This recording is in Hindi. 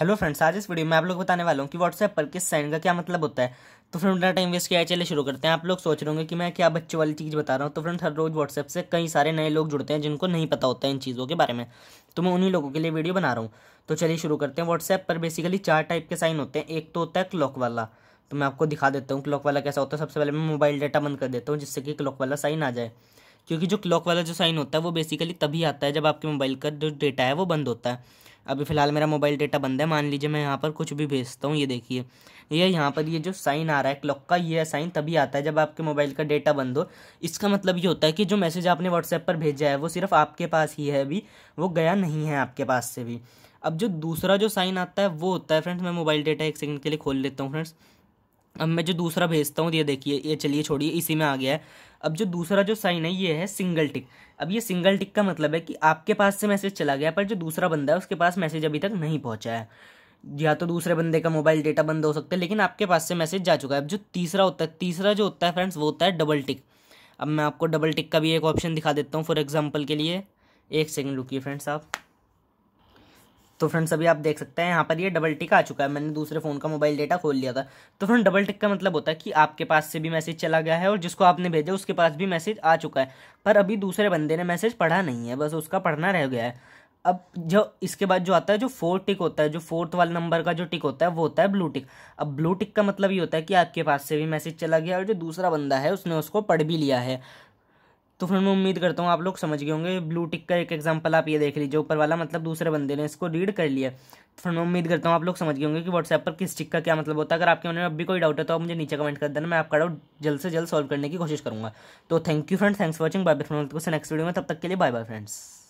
हेलो फ्रेंड्स आज इस वीडियो में आप लोग बताने वाला हूँ कि व्हाट्सएप पर किस साइन का क्या मतलब होता है तो फ्रेंड बिना टाइम वेस्ट किया है चले शुरू करते हैं आप लोग सोच रहे होंगे कि मैं क्या बच्चों वाली चीज़ बता रहा हूँ तो फ्रेंड हर रोज़ व्हाट्सएप से कई सारे नए लोग जुड़ते हैं जिनको नहीं पता होता है इन चीज़ों के बारे में तो मैं उन्हीं लोगों के लिए वीडियो बना रहा हूँ तो चलिए शुरू करते हैं व्हाट्सएप पर बेसिकली चार टाइप के साइन होते हैं एक तो होता है क्लॉक वाला तो मैं आपको दिखा देता हूँ क्लॉक वाला कैसा होता है सबसे पहले मैं मोबाइल डाटा बंद कर देता हूँ जिससे कि क्लॉक वाला साइन आ जाए क्योंकि जो क्लॉक वाला जो साइन होता है वो बेसिकली तभी आता है जब आपके मोबाइल का जो डेटा है वो बंद होता है अभी फ़िलहाल मेरा मोबाइल डेटा बंद है मान लीजिए मैं यहाँ पर कुछ भी भेजता हूँ ये देखिए ये यहाँ पर ये जो साइन आ रहा है क्लॉक का ये साइन तभी आता है जब आपके मोबाइल का डेटा बंद हो इसका मतलब ये होता है कि जो मैसेज आपने व्हाट्सएप पर भेजा है वो सिर्फ आपके पास ही है अभी वो गया नहीं है आपके पास से भी अब जो दूसरा जो साइन आता है वो होता है फ्रेंड्स मैं मोबाइल डेटा एक सेकेंड के लिए खोल लेता हूँ फ्रेंड्स अब मैं जो दूसरा भेजता हूँ ये देखिए ये चलिए छोड़िए इसी में आ गया है अब जो दूसरा जो साइन है ये है सिंगल टिक अब ये सिंगल टिक का मतलब है कि आपके पास से मैसेज चला गया पर जो दूसरा बंदा है उसके पास मैसेज अभी तक नहीं पहुँचा है या तो दूसरे बंदे का मोबाइल डेटा बंद हो सकता है लेकिन आपके पास से मैसेज जा चुका है अब जो तीसरा होता है तीसरा जो होता है फ्रेंड्स वो होता है डबल टिक अब मैं आपको डबल टिक का भी एक ऑप्शन दिखा देता हूँ फॉर एग्जाम्पल के लिए एक सेकेंड रुकी फ्रेंड्स आप तो फ्रेंड्स अभी आप देख सकते हैं यहाँ पर ये डबल टिक आ चुका है मैंने दूसरे फ़ोन का मोबाइल डेटा खोल लिया था तो फ्रेंड डबल टिक का मतलब होता है कि आपके पास से भी मैसेज चला गया है और जिसको आपने भेजा उसके पास भी मैसेज आ चुका है पर अभी दूसरे बंदे ने मैसेज पढ़ा नहीं है बस उसका पढ़ना रह गया है अब जो इसके बाद जो आता है जो फोर टिक होता है जो फोर्थ वाले नंबर का जो टिक होता है वो होता है ब्लू टिक अब ब्लू टिक का मतलब ये होता है कि आपके पास से भी मैसेज चला गया और जो दूसरा बंदा है उसने उसको पढ़ भी लिया है तो फिर मैं उम्मीद करता हूँ आप लोग समझ गए होंगे ब्लू टिक का एक एग्जाम्पल आप ये देख लीजिए ऊपर वाला मतलब दूसरे बंदे ने इसको रीड कर लिया तो फिर मैं उम्मीद करता हूँ आप लोग समझ गए होंगे कि व्हाट्सएप पर किस टिक का क्या मतलब होता है अगर आपके मन में अभी कोई डाउट है तो आप मुझे नीचे कमेंट कर देना मैं आपका डाउट जल्द से जल्द सॉल्व करने की कोशिश करूँगा तो thank you friends thanks for watching bye bye friends next video में तब तक के लिए बाय बाय फ्रेंड्स